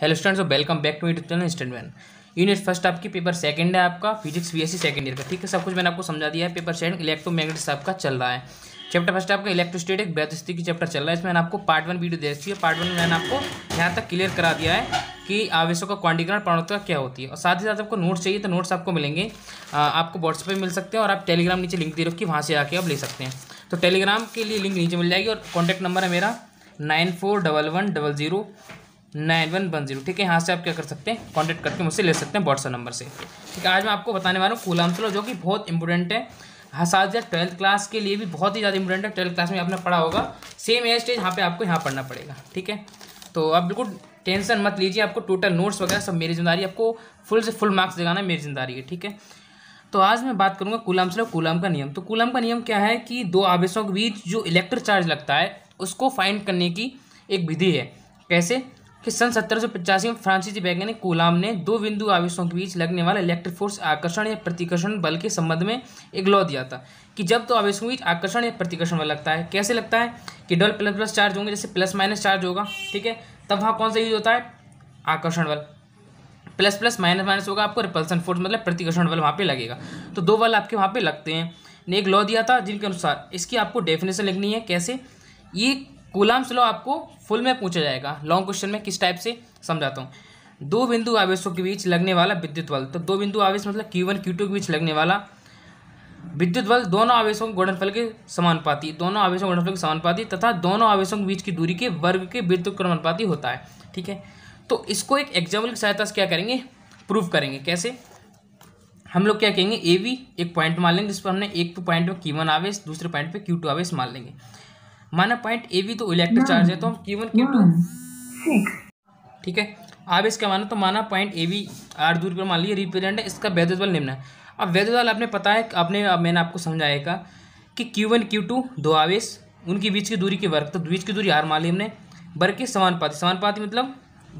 hello students welcome back to YouTube channel statesman unit first आपकी paper second है आपका physics BSc second year का ठीक है सब कुछ मैंने आपको समझा दिया है पेपर सेकंड इलेक्ट्रोमैग्नेटिक्स आपका चल रहा है चैप्टर फर्स्ट आपका इलेक्ट्रोस्टेटिक व्यवस्थिति की चैप्टर चल रहा है इसमें मैंने आपको पार्ट वन वीडियो दे रखी है पार्ट वन में मैंने आपको यहाँ तक क्लियर करा दिया है कि आवेशों का क्वांटीकरण प्रणोत्व क्या होती है और साथ ही साथ आपको नोट्स चाहिए तो नोट्स आपको मिलेंगे आपको व्हाट्सएप पर मिल सकते हैं और आप टेलीग्राम नीचे लिंक दे रखी वहाँ से आके आप ले सकते हैं तो टेलीग्राम के लिए लिंक नीचे मिल जाएगी और कॉन्टैक्ट नंबर है मेरा nine four double one double zero nine one one zero ठीक है यहाँ से आप क्या कर सकते हैं कॉन्टैक्ट करके मुझसे ले सकते हैं व्हाट्सअप नंबर से ठीक है आज मैं आपको बताने वाला हूँ कूलाम्स जो कि बहुत इंपॉर्टेंट है हाँ साथ ही ट्वेल्थ क्लास के लिए भी बहुत ही ज़्यादा इंपॉर्टेंट है ट्वेल्थ क्लास में आपने पढ़ा होगा सेम एज स्टेज यहाँ पे आपको यहाँ पढ़ना पड़ेगा ठीक है तो आप बिल्कुल टेंशन मत लीजिए आपको टोटल नोट्स वगैरह सब मेरी जिम्मेदारी आपको फुल से फुल मार्क्स दिखाना मेरी जिम्मेदारी है ठीक है तो आज मैं बात करूँगा कुलाम से कुलाम का नियम तो कुलाम का नियम क्या है कि दो आवेशों के बीच जो इलेक्ट्रिक चार्ज लगता है उसको फाइंड करने की एक विधि है कैसे कि सन सत्रह सौ पचासी में फ्रांसीसी वैज्ञानिक कोलाम ने दो बिंदु आवेशों के बीच लगने वाला फोर्स आकर्षण या प्रतिकर्षण बल के संबंध में एक लॉ दिया था कि जब तो आवेशों के बीच आकर्षण या प्रतिकर्षण बल लगता है कैसे लगता है कि डबल प्लस प्लस चार्ज होंगे जैसे प्लस माइनस चार्ज होगा ठीक है तब वहाँ कौन सा यूज होता है आकर्षण बल प्लस प्लस माइनस माइनस होगा आपको रिपल्सन फोर्स मतलब प्रतिकर्षण बल वहाँ पर लगेगा तो दो बल आपके वहाँ पे लगते हैं ने एक लॉ दिया था जिनके अनुसार इसकी आपको डेफिनेशन लिखनी है कैसे ये कूलाम्स लॉ आपको फुल में पूछा जाएगा लॉन्ग क्वेश्चन में किस टाइप से समझाता हूँ दो बिंदु आवेशों के बीच लगने वाला विद्युत बल तो दो बिंदु आवेश मतलब क्यू वन क्यू टू के बीच लगने वाला विद्युत बल दोनों आवेशों के गुणनफल के समानुपाती दोनों आवेशों के गुणनफल के समानुपाती तथा दोनों आवेशों के बीच की दूरी के वर्ग के विद्युत क्रमानुपाती होता है ठीक है तो इसको एक एग्जाम्पल की सहायता से क्या करेंगे प्रूफ करेंगे कैसे हम लोग क्या कहेंगे ए वी एक पॉइंट मान लेंगे जिस पर हमने एक पॉइंट पर क्यू वन आवेश दूसरे पॉइंट पे क्यू टू आवेश मान लेंगे माना पॉइंट ए भी तो इलेक्ट्रिक चार्ज है तो हम क्यू टू ठीक है आप इसका मानो तो माना पॉइंट ए भी आर दूर पर मान लीजिए रिप्रेजेंट है इसका वैद्युत बल निम्न है अब वैद्युत बल आपने पता है आपने मैंने आपको समझाएगा कि क्यू वन क्यू टू दो आवेश उनके बीच की दूरी के वर्ग तो बीच की दूरी आर मान ली हमने वर्ग के समानुपाती समानुपाती मतलब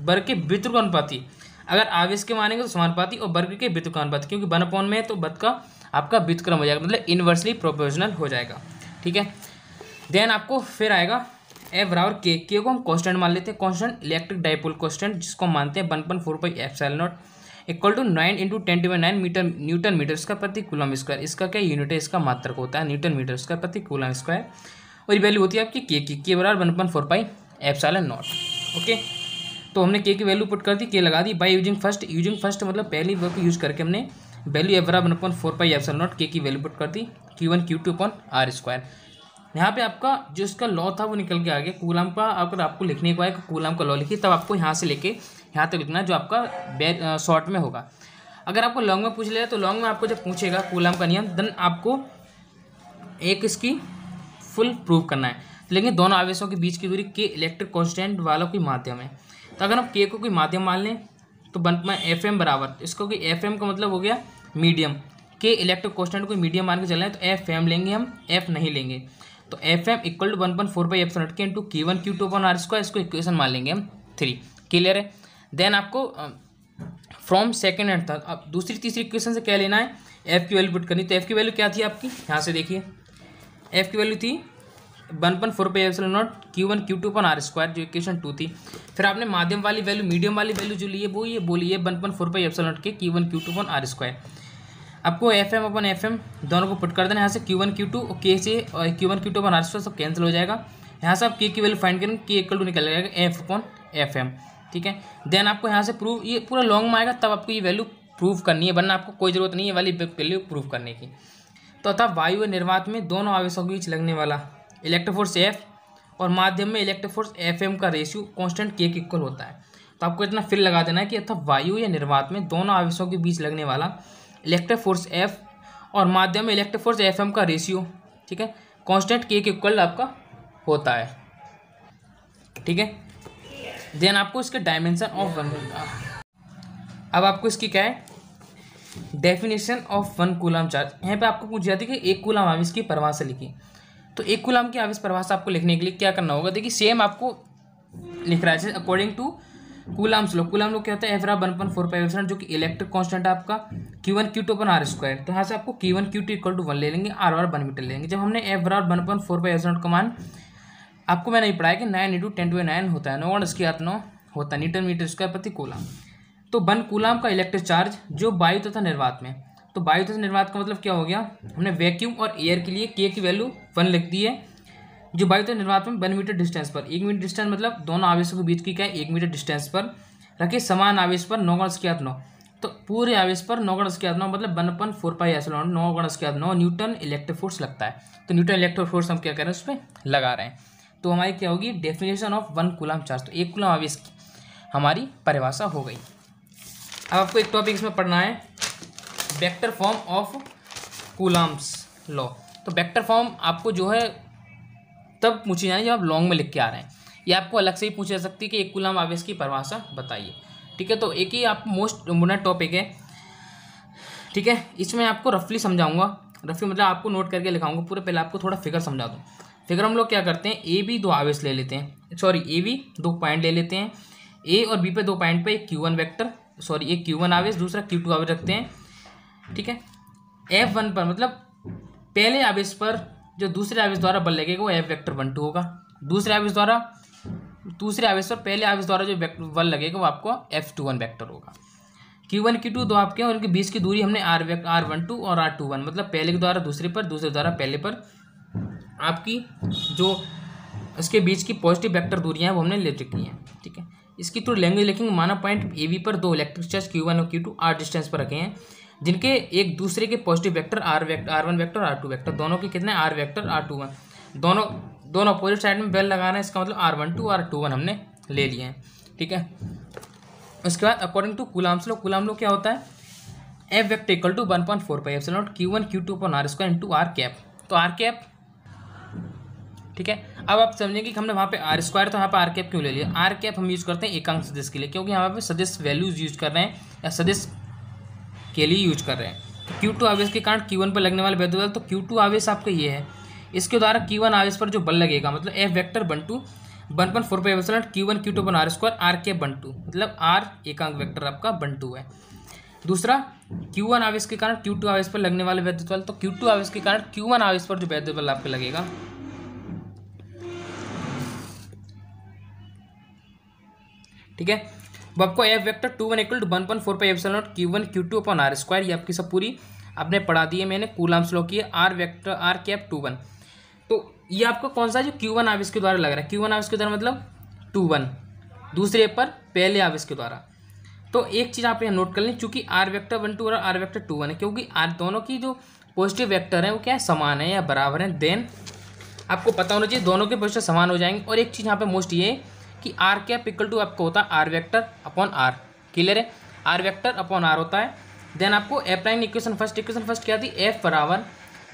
वर्ग के अनुपाती अगर आवेश के मानेंगे तो समानुपाती और वर्ग के अनुपाति क्योंकि वन अपॉन में है तो बद का आपका व्युतक्रम हो जाएगा मतलब इन्वर्सली प्रोपोर्शनल हो जाएगा ठीक है देन आपको फिर आएगा ए बराबर के के को हम कॉन्स्टेंट मान लेते हैं कॉन्स्टेंट इलेक्ट्रिक डाइपोल कॉन्स्टेंट जिसको हम मानते हैं one point four by epsilon naught equal to nine into ten to nine metre newton metre का प्रति कूलम स्क्वायर इसका क्या यूनिट है इसका को होता है न्यूटन मीटर का प्रति कूलम स्क्वायर और ये वैल्यू होती है आपकी के की के बराबर one point four epsilon naught okay तो हमने के की वैल्यू पुट कर दी के लगा दी by using first using first मतलब पहली वर्क यूज करके हमने वैल्यू बराबर one point four epsilon naught K की वैल्यू पुट कर दी Q one Q two upon R square यहाँ पे आपका जो इसका लॉ था वो निकल के आ गया कूलाम का अगर आपको लिखने को आए कूलाम का लॉ लिखिए तब आपको यहाँ से लेके यहाँ तक लिखना जो आपका शॉर्ट में होगा अगर आपको लॉन्ग में पूछ लिया तो लॉन्ग में आपको जब पूछेगा कूलाम का नियम देन आपको एक इसकी फुल प्रूव करना है लेकिन दोनों आवेशों के बीच की दूरी के इलेक्ट्रिक कॉन्स्टेंट वाला कोई माध्यम है तो अगर हम के को कोई माध्यम मान लें तो बन पाए एफ एम बराबर इसको कि एफ एम का मतलब हो गया मीडियम के इलेक्ट्रिक कॉन्स्टेंट को मीडियम मान के चल रहे हैं तो एफ एम लेंगे हम एफ नहीं लेंगे तो F M equal to one point four by epsilon K into K one Q two upon R square इसको इक्वेशन मान लेंगे हम थ्री क्लियर है देन आपको फ्रॉम सेकेंड एंड तक अब दूसरी तीसरी इक्वेशन से क्या लेना है एफ की वैल्यू पुट करनी तो एफ की वैल्यू क्या थी आपकी यहाँ से देखिए एफ की वैल्यू थी वन पॉइंट फोर पे सो naught Q one Q two upon R square जो इक्वेशन टू थी फिर आपने माध्यम वाली वैल्यू मीडियम वाली वैल्यू जो लिए वो ये बोली है वन पॉइंट फोर पे सो naught K Q one Q two upon R square आपको F M upon F M दोनों को पुट कर देना यहाँ से क्यू वन क्यू टू और के से और Q one Q two upon R सब कैंसिल हो जाएगा यहाँ से आप के की वैल्यू फाइंड करेंगे के इक्वल टू निकल जाएगा एफ अपन एफ एम ठीक है देन आपको यहाँ से प्रूफ ये पूरा लॉन्ग में आएगा तब आपको ये वैल्यू प्रूव करनी है वरना आपको कोई ज़रूरत नहीं है वाली वैल्यू प्रूफ करने की तो अथा वायु निर्वात में दोनों आवेशों के बीच लगने वाला इलेक्ट्रोफोर्स एफ और माध्यम में इलेक्ट्रोफोर्स एफ एम का रेशियो कॉन्स्टेंट के इक्वल होता है तो आपको इतना फिर लगा देना है कि अथा वायु या निर्वात में दोनों आवेशों के बीच लगने वाला इलेक्ट्रिक फोर्स एफ और माध्यम में इलेक्ट्रिक फोर्स एफ एम का रेशियो ठीक है कॉन्स्टेंट के के इक्वल आपका होता है ठीक है देन आपको इसके डायमेंशन ऑफ वन अब आपको इसकी क्या है definition of one coulomb charge यहाँ पे आपको पूछ जाती है कि एक कूलाम आविश की से लिखी तो एक कूलाम की आविश से आपको लिखने के लिए क्या करना होगा देखिए सेम आपको लिख रहा है according to coulomb's law coulomb law क्या होता है एफ बराबर वन पॉइंट फोर फाइव जो कि इलेक्ट्रिक कॉन्स्टेंट है आपका Q one Q two upon R square तो यहाँ से आपको Q one Q two equal to one ले लेंगे आर बराबर वन मीटर लेंगे जब हमने एफ बराबर वन पॉइंट फोर फाइव का मान आपको मैंने पढ़ाया कि nine into ten to nine होता है नो और इसकी आत नो होता है न्यूटन मीटर स्क्वायर प्रति कोलाम तो वन कोलाम का इलेक्ट्रिक चार्ज जो वायु तथा निर्वात में तो वायु तथा निर्वात का मतलब क्या हो गया हमने वैक्यूम और एयर के लिए के की वैल्यू वन लिख दी है जो तो निर्वात में वन मीटर डिस्टेंस पर एक मीटर डिस्टेंस मतलब दोनों आवेशों के बीच की क्या है एक मीटर डिस्टेंस पर रखे समान आवेश पर नौ गणस के नौ तो पूरे आवेश पर नौ गणस के नौ मतलब वन पॉइंट फोर पाई एस नौ गणस के नौ न्यूटन इलेक्ट्रिक फोर्स लगता है तो न्यूटन इलेक्ट्रिक फोर्स हम क्या करें उस पर लगा रहे हैं तो हमारी क्या होगी definition of one coulomb charge तो एक कुलम आवेश की हमारी परिभाषा हो गई अब आपको एक टॉपिक इसमें पढ़ना है vector form of coulomb's law तो वेक्टर फॉर्म आपको जो है तब पूछी जानी जब आप लॉन्ग में लिख के आ रहे हैं ये आपको अलग से ही पूछी जा सकती है कि एक कुल आवेश की परिभाषा बताइए ठीक है तो एक ही आप मोस्ट इम्पोर्टेंट टॉपिक है ठीक है इसमें आपको रफली समझाऊंगा रफली मतलब आपको नोट करके लिखाऊंगा पूरे पहले आपको थोड़ा फिगर समझा दूँ फिगर हम लोग क्या करते हैं ए बी दो आवेश ले लेते हैं सॉरी ए बी दो पॉइंट ले लेते हैं ए और बी पे दो पॉइंट पे एक क्यू वन वैक्टर सॉरी एक क्यू वन आवेश दूसरा क्यू टू आवेश रखते हैं ठीक है एफ वन पर मतलब पहले आवेश पर जो दूसरे आवेश द्वारा बल लगेगा वो एफ वेक्टर वन टू होगा दूसरे आवेश द्वारा दूसरे आवेश पर पहले आवेश द्वारा जो बल लगेगा वो आपको एफ टू वन वैक्टर होगा क्यू वन क्यू टू दो आपके और उनके बीच की दूरी हमने आर आर वन टू और आर टू वन मतलब पहले के द्वारा दूसरे पर दूसरे द्वारा पहले पर आपकी जो उसके बीच की पॉजिटिव वेक्टर दूरियाँ हैं वो हमने ले चुकी हैं ठीक है इसकी थोड़ी लैंग्वेज लिखेंगे माना पॉइंट ए वी पर दो इलेक्ट्रिक चार्ज क्यू वन और क्यू टू आर डिस्टेंस पर रखे हैं जिनके एक दूसरे के positive vector R vector R one vector R two vector दोनों के कितने R vector R two one दोनों दोनों अपोजिट साइड में बेल लगाना है इसका मतलब R one two R two one हमने ले लिए हैं ठीक है उसके बाद according to coulomb's law coulomb law क्या होता है F vector equal to one point four pi F naught Q one Q two upon R square into R cap तो आर कैप ठीक है अब आप समझेंगे कि हमने वहाँ पे आर स्क्वायर तो यहाँ पे आर कैप क्यों ले लिया आर कैप हम यूज़ करते हैं एकांक सदस्य के लिए क्योंकि यहाँ पे सदस्य वैल्यूज़ यूज कर रहे हैं या सदस्य के लिए यूज कर रहे हैं तो क्यू टू आवेश के कारण क्यू वन पर लगने वाले बल बल तो क्यू टू आवेश आपका ये है इसके द्वारा क्यू वन आवेश पर जो बल लगेगा मतलब F vector one two one point four pi F Q one Q two upon R square R के बन टू मतलब आर एकांक वैक्टर आपका बन टू है दूसरा क्यू वन आवेश के कारण क्यू टू आवेश पर लगने वाले वैद्युत बल तो क्यू टू आवेश के कारण क्यू वन आवेश पर जो वैद्युत बल आपका लगेगा ठीक है वो आपको F vector two one equal to one point four pi F naught Q one Q two upon R square ये आपकी सब पूरी आपने पढ़ा दी है मैंने कूलाम स्लो की R vector R cap two one तो ये आपको कौन सा जो क्यू वन आविश के द्वारा लग रहा है क्यू वन आविश के द्वारा मतलब टू वन दूसरे पर पहले आविश के द्वारा तो एक चीज़ आप यहाँ नोट कर लें चूँकि आर वैक्टर वन टू और आर वैक्टर टू वन है क्योंकि आर दोनों की जो पॉजिटिव वैक्टर है वो क्या है समान है या बराबर है देन आपको पता होना चाहिए दोनों के पॉजिटिव समान हो जाएंगे और एक चीज़ यहाँ पर मोस्ट ये कि आर कैप इक्वल टू आपको होता है R vector upon R clear है आर वैक्टर अपॉन आर होता है देन आपको A prime equation first equation first क्या थी एफ बराबर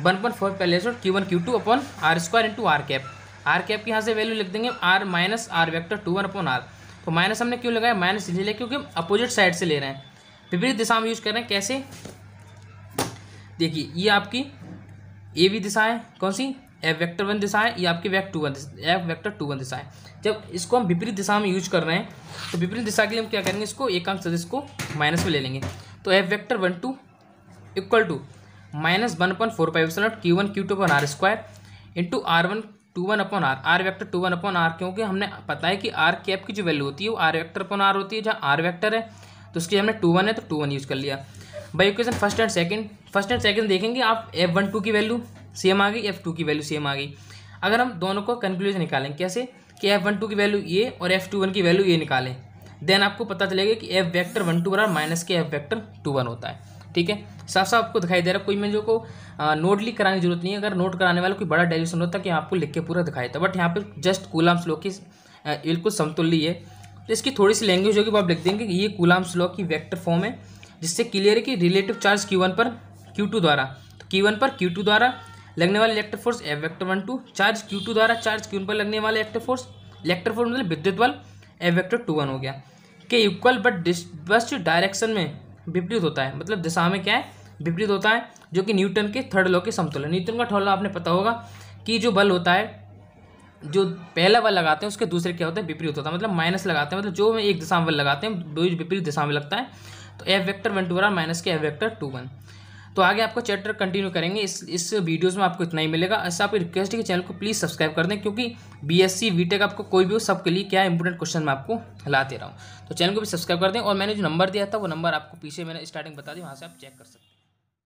वन पॉइंट फोर पहले से Q one Q two upon R square into R cap R cap की यहाँ से वैल्यू लिख देंगे R minus R vector two one upon R तो माइनस हमने क्यों लगाया माइनस इसलिए क्योंकि हम अपोजिट साइड से ले रहे हैं विपरीत दिशा में यूज कर रहे हैं कैसे देखिए ये आपकी ए भी दिशा है कौन सी एफ वेक्टर वन दिशा है ये आपकी वैक two one F vector two one दिशा है जब इसको हम विपरीत दिशा में यूज कर रहे हैं तो विपरीत दिशा के लिए हम क्या करेंगे इसको एक अंक को माइनस में ले लेंगे तो F vector one two equal to minus one upon four five naught Q one Q two upon R square into R one two one upon R R vector two one upon R क्योंकि हमने पता है कि are cap की जो value होती है वो आर वैक्टर अपॉन आर होती है जहाँ आर वैक्टर है तो उसकी हमने टू वन है तो टू वन यूज़ कर लिया by equation first and second first and second देखेंगे आप एफ वन टू की वैल्यू सेम आ गई एफ टू की वैल्यू सेम आ गई अगर हम दोनों को कंक्लूजन निकालें कैसे कि एफ वन टू की वैल्यू ये और एफ टू वन की वैल्यू ये निकालें देन आपको पता चलेगा कि एफ वैक्टर वन टू बराबर माइनस के एफ वैक्टर टू वन होता है ठीक है साफ साफ आपको दिखाई दे रहा है कोई मैं जो को नोट लिख कराने की जरूरत नहीं है अगर नोट कराने वाला कोई बड़ा डेरिवेशन होता है कि तो आपको लिख के पूरा दिखाई देता बट यहाँ पर जस्ट कूलाम स्लो की बिल्कुल समतुल्य है तो इसकी थोड़ी सी लैंग्वेज होगी वो आप लिख देंगे कि ये कूलाम स्लो की वैक्टर फॉर्म है जिससे क्लियर है कि रिलेटिव चार्ज क्यू वन पर क्यू टू द्वारा तो क्यू वन पर क्यू टू द्वारा लगने वाले electric force F vector one two charge Q two द्वारा चार्ज क्यू पर लगने वाले इलेक्ट्रिक फोर्स इलेक्ट्रिक फोर्स मतलब विद्युत बल एफ वेक्टर टू वन हो गया के इक्वल बट बस्ट डायरेक्शन में विपरीत होता है मतलब दिशा में क्या है विपरीत होता है जो कि न्यूटन के थर्ड लॉ के समतुल्य न्यूटन का थर्ड लॉ आपने पता होगा कि जो बल होता है जो पहला बल लगाते हैं उसके दूसरे क्या होता है विपरीत होता है मतलब माइनस लगाते हैं मतलब जो एक दिशा में बल लगाते हैं दो विपरीत दिशा में लगता है तो F vector one two minus के एफ वेक्टर टू वन तो आगे आपका चैप्टर कंटिन्यू करेंगे इस इस वीडियोज़ में आपको इतना ही मिलेगा ऐसा आपकी रिक्वेस्ट है कि चैनल को प्लीज़ सब्सक्राइब कर दें क्योंकि B S C V tech आपको कोई भी हो सबके लिए क्या इंपॉर्टेंट क्वेश्चन मैं आपको लाते रहा हूँ तो चैनल को भी सब्सक्राइब कर दें और मैंने जो नंबर दिया था वो नंबर आपको पीछे मैंने स्टार्टिंग बता दी वहाँ से आप चेक कर सकते हैं